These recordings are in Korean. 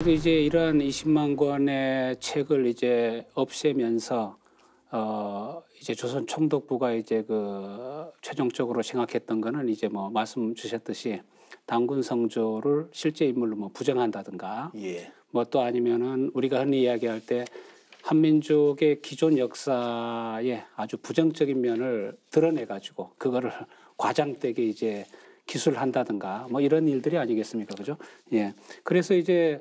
근데 이제 이러한 20만 권의 책을 이제 없애면서 어 이제 조선 총독부가 이제 그 최종적으로 생각했던 거는 이제 뭐 말씀 주셨듯이 당군 성조를 실제 인물로 뭐 부정한다든가 예. 뭐 또 아니면은 우리가 흔히 이야기할 때 한민족의 기존 역사에 아주 부정적인 면을 드러내 가지고 그거를 과장되게 이제 기술한다든가 뭐 이런 일들이 아니겠습니까 그죠 예 그래서 이제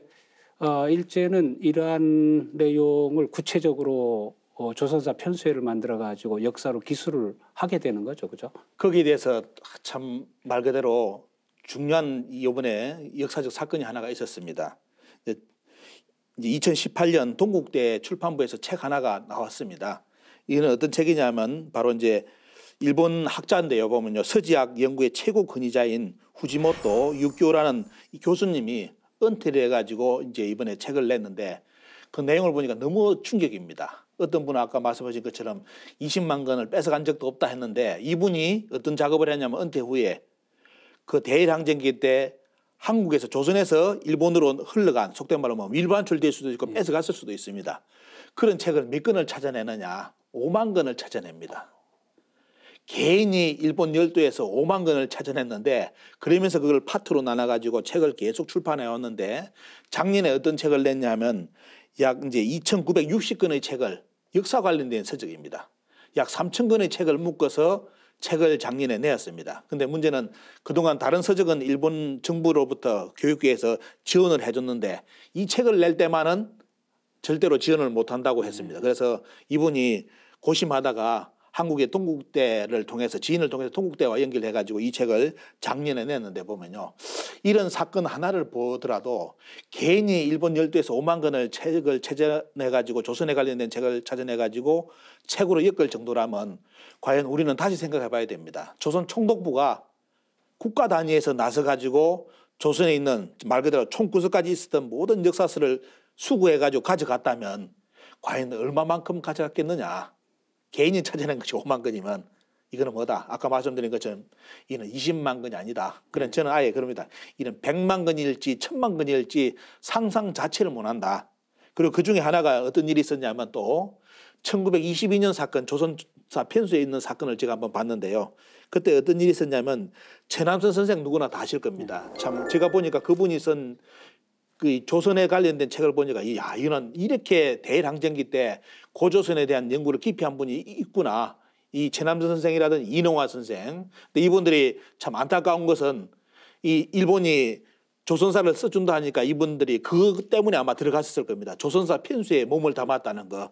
어, 일제는 이러한 내용을 구체적으로 어, 조선사 편수회를 만들어 가지고 역사로 기술을 하게 되는 거죠, 그죠? 거기에 대해서 참 말 그대로 중요한 이번에 역사적 사건이 하나가 있었습니다. 이제 2018년 동국대 출판부에서 책 하나가 나왔습니다. 이는 어떤 책이냐면 바로 이제 일본 학자인데요 보면요 서지학 연구의 최고 권위자인 후지모토 육교라는 교수님이 은퇴를 해가지고 이제 이번에 책을 냈는데 그 내용을 보니까 너무 충격입니다. 어떤 분은 아까 말씀하신 것처럼 20만 건을 뺏어간 적도 없다 했는데 이분이 어떤 작업을 했냐면 은퇴 후에 그 대일항쟁기 때 한국에서 조선에서 일본으로 흘러간 속된 말로 뭐 일반출될 수도 있고 예. 뺏어갔을 수도 있습니다. 그런 책을 몇 건을 찾아내느냐 5만 건을 찾아냅니다. 개인이 일본 열도에서 5만 권을 찾아냈는데 그러면서 그걸 파트로 나눠가지고 책을 계속 출판해 왔는데 작년에 어떤 책을 냈냐면 약 이제 2,960권의 책을 역사 관련된 서적입니다. 약 3,000권의 책을 묶어서 책을 작년에 내었습니다. 근데 문제는 그동안 다른 서적은 일본 정부로부터 교육계에서 지원을 해줬는데 이 책을 낼 때만은 절대로 지원을 못한다고 했습니다. 음. 그래서 이분이 고심하다가 한국의 동국대를 통해서 지인을 통해서 동국대와 연결해 가지고 이 책을 작년에 냈는데 보면요. 이런 사건 하나를 보더라도 개인이 일본 열도에서 5만 권을 책을 찾아내 가지고 조선에 관련된 책을 찾아내 가지고 책으로 엮을 정도라면 과연 우리는 다시 생각해 봐야 됩니다. 조선 총독부가 국가 단위에서 나서 가지고 조선에 있는 말 그대로 총구석까지 있었던 모든 역사서를 수구해 가지고 가져갔다면 과연 얼마만큼 가져갔겠느냐. 개인이 찾아낸 것이 5만 건이면 이거는 뭐다? 아까 말씀드린 것처럼 이는 20만 건이 아니다. 그런 네. 저는 아예 그럽니다. 이는 100만 건일지 1000만 건일지 상상 자체를 못한다. 그리고 그 중에 하나가 어떤 일이 있었냐면 또 1922년 사건 조선사 편수에 있는 사건을 제가 한번 봤는데요. 그때 어떤 일이 있었냐면 최남선 선생 누구나 다 아실 겁니다. 네. 참 제가 보니까 그분이 쓴그 조선에 관련된 책을 보니까 야 이런 이렇게 대일항쟁기 때 고조선에 대한 연구를 깊이 한 분이 있구나. 이 최남선 선생이라든 이농화 선생. 근데 이분들이 참 안타까운 것은 이 일본이 조선사를 써준다 하니까 이분들이 그것 때문에 아마 들어갔을 겁니다. 조선사 편수에 몸을 담았다는 거.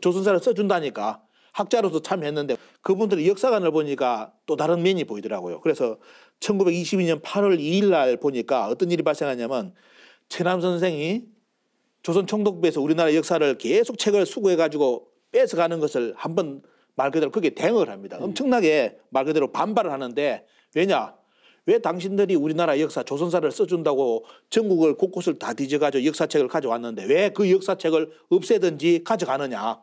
조선사를 써준다니까 학자로서 참 했는데 그분들의 역사관을 보니까 또 다른 면이 보이더라고요. 그래서 1922년 8월 2일 날 보니까 어떤 일이 발생하냐면 최남 선생이 조선 총독부에서 우리나라 역사를 계속 책을 수거해 가지고 뺏어가는 것을 한 번 말 그대로 그게 대응을 합니다. 네. 엄청나게 말 그대로 반발을 하는데 왜냐? 왜 당신들이 우리나라 역사 조선사를 써준다고 전국을 곳곳을 다 뒤져가지고 역사책을 가져왔는데 왜 그 역사책을 없애든지 가져가느냐?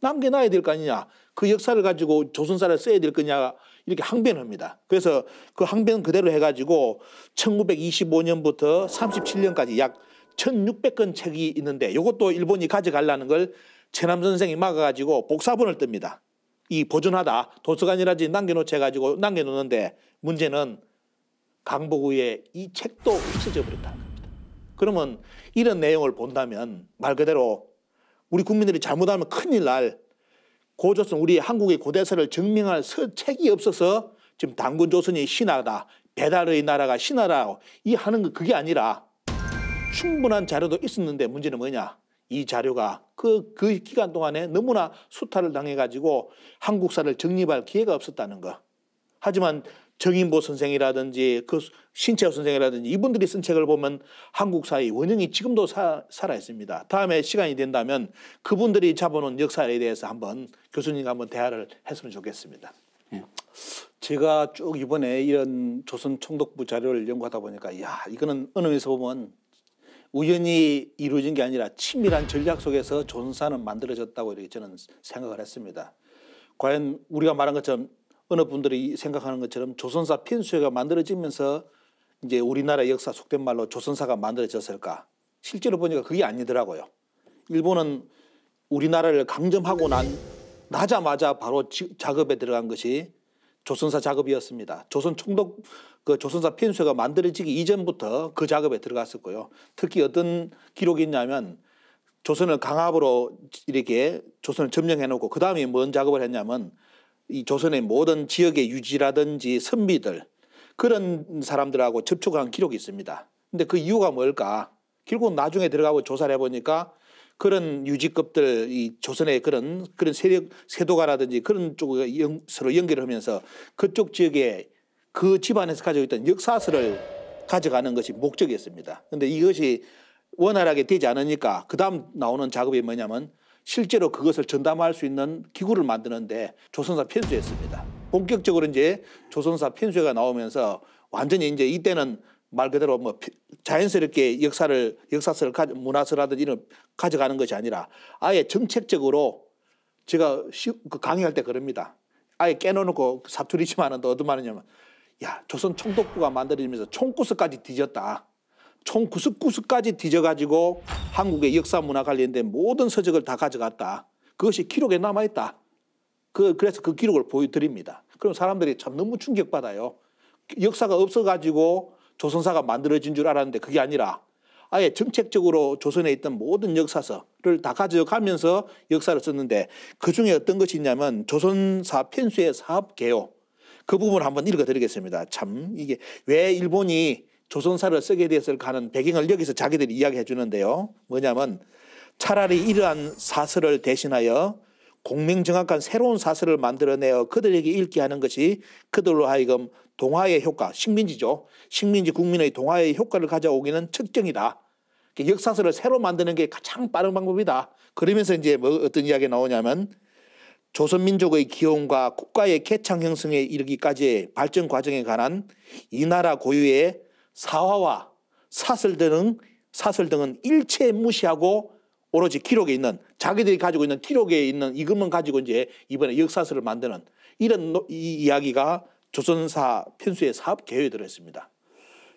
남겨놔야 될 거 아니냐? 그 역사를 가지고 조선사를 써야 될 거냐? 이렇게 항변합니다. 그래서 그 항변 그대로 해가지고 1925년부터 37년까지 약 1600권 책이 있는데 이것도 일본이 가져가려는 걸 최남 선생이 막아가지고 복사본을 뜹니다. 이 보존하다 도서관이라지 남겨놓쳐가지고 남겨놓는데 문제는 강복 후에 이 책도 없어져 버렸다는 겁니다. 그러면 이런 내용을 본다면 말 그대로 우리 국민들이 잘못하면 큰일 날 고조선 우리 한국의 고대사를 증명할 책이 없어서 지금 당군 조선이 신하다 배달의 나라가 신하라고 이 하는 거 그게 아니라 충분한 자료도 있었는데 문제는 뭐냐? 이 자료가 그, 그 기간 동안에 너무나 수탈을 당해가지고 한국사를 정립할 기회가 없었다는 거. 하지만 정인보 선생이라든지 그 신채호 선생이라든지 이분들이 쓴 책을 보면 한국사의 원형이 지금도 사, 살아있습니다. 다음에 시간이 된다면 그분들이 잡아놓은 역사에 대해서 한번 교수님과 한번 대화를 했으면 좋겠습니다. 예. 제가 쭉 이번에 이런 조선 총독부 자료를 연구하다 보니까 야 이거는 어느 면에서 보면 우연히 이루어진 게 아니라 치밀한 전략 속에서 존사는 만들어졌다고 이렇게 저는 생각을 했습니다. 과연 우리가 말한 것처럼 어느 분들이 생각하는 것처럼 조선사 핀수회가 만들어지면서 이제 우리나라 역사 속된 말로 조선사가 만들어졌을까? 실제로 보니까 그게 아니더라고요. 일본은 우리나라를 강점하고 난 나자마자 바로 작업에 들어간 것이 조선사 작업이었습니다. 조선 총독 그 조선사 편수가 만들어지기 이전부터 그 작업에 들어갔었고요. 특히 어떤 기록이 있냐면 조선을 강압으로 이렇게 조선을 점령해 놓고 그 다음에 뭔 작업을 했냐면 이 조선의 모든 지역의 유지라든지 선비들 그런 사람들하고 접촉한 기록이 있습니다. 근데 그 이유가 뭘까? 결국 나중에 들어가고 조사를 해보니까 그런 유지급들 이 조선의 그런 그런 세력 세도가라든지 그런 쪽에 연, 서로 연결을 하면서 그쪽 지역에 그 집안에서 가지고 있던 역사서를 가져가는 것이 목적이었습니다. 그런데 이것이 원활하게 되지 않으니까 그다음 나오는 작업이 뭐냐면 실제로 그것을 전담할 수 있는 기구를 만드는데 조선사 편수였습니다. 본격적으로 이제 조선사 편수가 나오면서 완전히 이제 이때는 말 그대로 뭐 자연스럽게 역사를 역사서를 가, 문화서라든지 이런 가져가는 것이 아니라 아예 정책적으로 제가 그 강의할 때 그럽니다. 아예 깨놓고 그 사투리지만은 또 어떤 말이냐면 야 조선 총독부가 만들어지면서 총구석까지 뒤졌다. 총구석구석까지 뒤져가지고 한국의 역사 문화 관련된 모든 서적을 다 가져갔다. 그것이 기록에 남아있다. 그, 그래서 그 기록을 보여드립니다. 그럼 사람들이 참 너무 충격받아요. 역사가 없어가지고 조선사가 만들어진 줄 알았는데 그게 아니라 아예 정책적으로 조선에 있던 모든 역사서를 다 가져가면서 역사를 썼는데 그 중에 어떤 것이 있냐면 조선사 편수의 사업개요. 그 부분을 한번 읽어드리겠습니다. 참, 이게 왜 일본이 조선사를 쓰게 됐었을 가는 배경을 여기서 자기들이 이야기해 주는데요. 뭐냐면 차라리 이러한 사설을 대신하여 공명정확한 새로운 사설을 만들어내어 그들에게 읽게 하는 것이 그들로 하여금 동화의 효과, 식민지죠. 식민지 국민의 동화의 효과를 가져오기는 측정이다. 역사서를 새로 만드는 게 가장 빠른 방법이다. 그러면서 이제 뭐 어떤 이야기가 나오냐면 조선민족의 기원과 국가의 개창 형성에 이르기까지의 발전 과정에 관한 이 나라 고유의 사화와 사설 등은 사설 등은 일체 무시하고 오로지 기록에 있는 자기들이 가지고 있는 기록에 있는 이것만 가지고 이제 이번에 역사서를 만드는 이런 이 이야기가 조선사 편수의 사업 계획에 들어습니다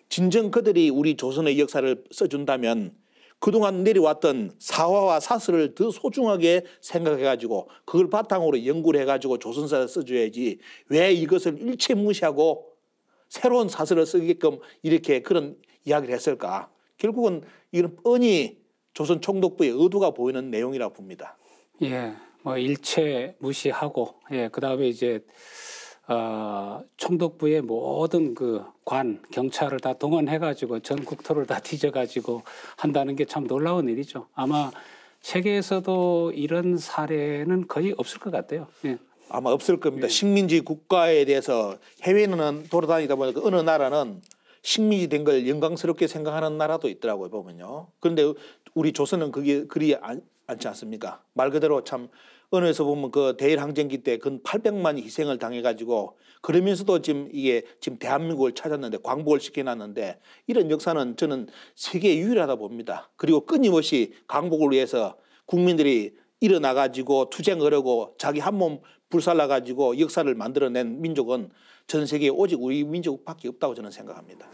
진정 그들이 우리 조선의 역사를 써준다면 그동안 내려왔던 사화와 사설을더 소중하게 생각해가지고 그걸 바탕으로 연구를 해가지고 조선사를 써줘야지 왜 이것을 일체 무시하고 새로운 사설을 쓰게끔 이렇게 그런 이야기를 했을까. 결국은 이건 뻔히 조선 총독부의 의도가 보이는 내용이라 고 봅니다. 예, 뭐 일체 무시하고 예, 그 다음에 이제 어, 총독부의 모든 그 관, 경찰을 다 동원해가지고 전 국토를 다 뒤져가지고 한다는 게 참 놀라운 일이죠. 아마 세계에서도 이런 사례는 거의 없을 것 같아요. 예. 아마 없을 겁니다. 예. 식민지 국가에 대해서 해외는 돌아다니다 보니까 어느 나라는 식민지 된 걸 영광스럽게 생각하는 나라도 있더라고요 보면요. 그런데 우리 조선은 그게 그리 안, 않지 않습니까? 말 그대로 참 언어에서 보면 그 대일 항쟁기 때 근8 0 0만 희생을 당해가지고 그러면서도 지금 이게 지금 대한민국을 찾았는데 광복을 시켜놨는데 이런 역사는 저는 세계 유일하다 봅니다. 그리고 끊임없이 광복을 위해서 국민들이 일어나가지고 투쟁을 하고 자기 한 몸 불살라가지고 역사를 만들어낸 민족은 전 세계에 오직 우리 민족밖에 없다고 저는 생각합니다.